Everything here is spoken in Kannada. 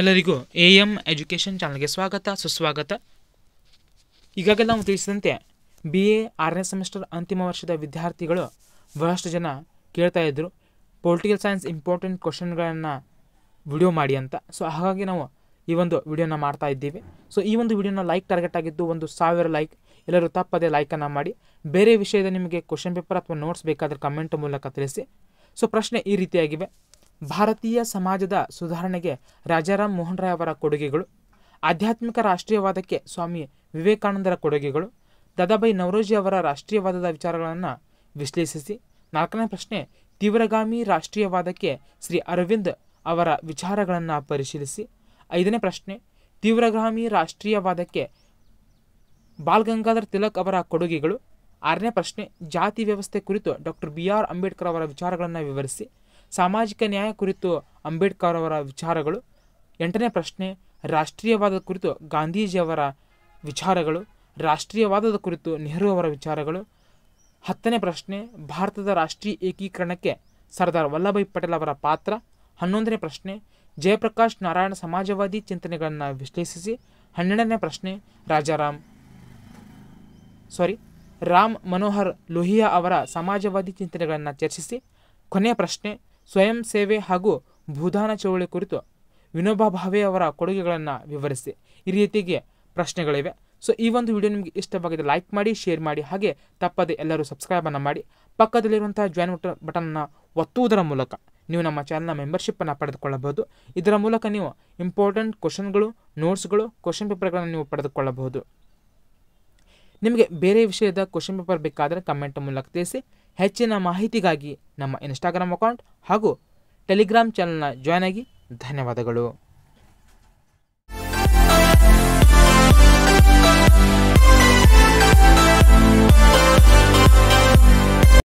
ಎಲ್ಲರಿಗೂ ಎ ಎಮ್ ಎಜುಕೇಷನ್ ಚಾನಲ್ಗೆ ಸ್ವಾಗತ ಸುಸ್ವಾಗತ ಈಗಾಗಲೇ ನಾವು ತಿಳಿಸಿದಂತೆ ಬಿ ಎ ಆರನೇ ಸೆಮಿಸ್ಟರ್ ಅಂತಿಮ ವರ್ಷದ ವಿದ್ಯಾರ್ಥಿಗಳು ಬಹಳಷ್ಟು ಜನ ಕೇಳ್ತಾ ಇದ್ದರು ಪೊಲಿಟಿಕಲ್ ಸೈನ್ಸ್ ಇಂಪಾರ್ಟೆಂಟ್ ಕ್ವಶನ್ಗಳನ್ನು ವಿಡಿಯೋ ಮಾಡಿ ಅಂತ ಸೊ ಹಾಗಾಗಿ ನಾವು ಈ ಒಂದು ವಿಡಿಯೋನ ಮಾಡ್ತಾ ಇದ್ದೀವಿ ಸೊ ಈ ಒಂದು ವಿಡಿಯೋನ ಲೈಕ್ ಟಾರ್ಗೆಟ್ ಆಗಿದ್ದು ಒಂದು ಸಾವಿರ ಲೈಕ್ ಎಲ್ಲರೂ ತಪ್ಪದೇ ಲೈಕನ್ನು ಮಾಡಿ ಬೇರೆ ವಿಷಯದ ನಿಮಗೆ ಕ್ವಶನ್ ಪೇಪರ್ ಅಥವಾ ನೋಟ್ಸ್ ಬೇಕಾದರೆ ಕಮೆಂಟ್ ಮೂಲಕ ತಿಳಿಸಿ ಸೊ ಪ್ರಶ್ನೆ ಈ ರೀತಿಯಾಗಿವೆ ಭಾರತೀಯ ಸಮಾಜದ ಸುಧಾರಣೆಗೆ ರಾಜಾರಾಮ್ ಮೋಹನ್ ರಾಯ್ ಅವರ ಕೊಡುಗೆಗಳು ಆಧ್ಯಾತ್ಮಿಕ ರಾಷ್ಟ್ರೀಯವಾದಕ್ಕೆ ಸ್ವಾಮಿ ವಿವೇಕಾನಂದರ ಕೊಡುಗೆಗಳು ದಾದಾಬಾಯಿ ನವರೋಜಿ ಅವರ ರಾಷ್ಟ್ರೀಯವಾದದ ವಿಚಾರಗಳನ್ನು ವಿಶ್ಲೇಷಿಸಿ ನಾಲ್ಕನೇ ಪ್ರಶ್ನೆ ತೀವ್ರಗಾಮಿ ರಾಷ್ಟ್ರೀಯವಾದಕ್ಕೆ ಶ್ರೀ ಅರವಿಂದ್ ಅವರ ವಿಚಾರಗಳನ್ನು ಪರಿಶೀಲಿಸಿ ಐದನೇ ಪ್ರಶ್ನೆ ತೀವ್ರಗಾಮಿ ರಾಷ್ಟ್ರೀಯವಾದಕ್ಕೆ ಬಾಲ್ಗಂಗಾಧರ್ ತಿಲಕ್ ಅವರ ಕೊಡುಗೆಗಳು ಆರನೇ ಪ್ರಶ್ನೆ ಜಾತಿ ವ್ಯವಸ್ಥೆ ಕುರಿತು ಡಾಕ್ಟರ್ ಬಿ ಆರ್ ಅಂಬೇಡ್ಕರ್ ಅವರ ವಿಚಾರಗಳನ್ನು ವಿವರಿಸಿ ಸಾಮಾಜಿಕ ನ್ಯಾಯ ಕುರಿತು ಅಂಬೇಡ್ಕರ್ ಅವರ ವಿಚಾರಗಳು ಎಂಟನೇ ಪ್ರಶ್ನೆ ರಾಷ್ಟ್ರೀಯವಾದದ ಕುರಿತು ಗಾಂಧೀಜಿಯವರ ವಿಚಾರಗಳು ರಾಷ್ಟ್ರೀಯವಾದದ ಕುರಿತು ನೆಹರು ಅವರ ವಿಚಾರಗಳು ಹತ್ತನೇ ಪ್ರಶ್ನೆ ಭಾರತದ ರಾಷ್ಟ್ರೀಯ ಏಕೀಕರಣಕ್ಕೆ ಸರ್ದಾರ್ ವಲ್ಲಭಾಯಿ ಪಟೇಲ್ ಅವರ ಪಾತ್ರ ಹನ್ನೊಂದನೇ ಪ್ರಶ್ನೆ ಜಯಪ್ರಕಾಶ್ ನಾರಾಯಣ ಸಮಾಜವಾದಿ ಚಿಂತನೆಗಳನ್ನು ವಿಶ್ಲೇಷಿಸಿ ಹನ್ನೆರಡನೇ ಪ್ರಶ್ನೆ ರಾಜಾರಾಮ್ ಸಾರಿ ರಾಮ್ ಮನೋಹರ್ ಲೋಹಿಯಾ ಅವರ ಸಮಾಜವಾದಿ ಚಿಂತನೆಗಳನ್ನು ಚರ್ಚಿಸಿ ಕೊನೆಯ ಪ್ರಶ್ನೆ ಸ್ವಯಂ ಸೇವೆ ಹಾಗೂ ಭೂದಾನ ಚಳವಳಿ ಕುರಿತು ವಿನೋಬಾ ಭಾವೆ ಅವರ ಕೊಡುಗೆಗಳನ್ನು ವಿವರಿಸಿ ಈ ರೀತಿಗೆ ಪ್ರಶ್ನೆಗಳಿವೆ ಸೊ ಈ ಒಂದು ವಿಡಿಯೋ ನಿಮಗೆ ಇಷ್ಟವಾಗಿದೆ ಲೈಕ್ ಮಾಡಿ ಶೇರ್ ಮಾಡಿ ಹಾಗೆ ತಪ್ಪದೆ ಎಲ್ಲರೂ ಸಬ್ಸ್ಕ್ರೈಬನ್ನು ಮಾಡಿ ಪಕ್ಕದಲ್ಲಿರುವಂಥ ಜಾಯ್ನ್ ಬಟನ್ ಬಟನ್ನ ಒತ್ತುವುದರ ಮೂಲಕ ನೀವು ನಮ್ಮ ಚಾನಲ್ನ ಮೆಂಬರ್ಶಿಪ್ಪನ್ನು ಪಡೆದುಕೊಳ್ಳಬಹುದು ಇದರ ಮೂಲಕ ನೀವು ಇಂಪಾರ್ಟೆಂಟ್ ಕ್ವಶನ್ಗಳು ನೋಟ್ಸ್ಗಳು ಕ್ವಶನ್ ಪೇಪರ್ಗಳನ್ನು ನೀವು ಪಡೆದುಕೊಳ್ಳಬಹುದು ನಿಮಗೆ ಬೇರೆ ವಿಷಯದ ಕ್ವಶನ್ ಪೇಪರ್ ಬೇಕಾದರೆ ಕಮೆಂಟ್ ಮೂಲಕ ತಿಳಿಸಿ ಹೆಚ್ಚಿನ ಮಾಹಿತಿಗಾಗಿ ನಮ್ಮ ಇನ್ಸ್ಟಾಗ್ರಾಮ್ ಅಕೌಂಟ್ ಹಾಗೂ ಟೆಲಿಗ್ರಾಮ್ ಚಾನಲ್ನ ಜಾಯ್ನ್ ಆಗಿ ಧನ್ಯವಾದಗಳು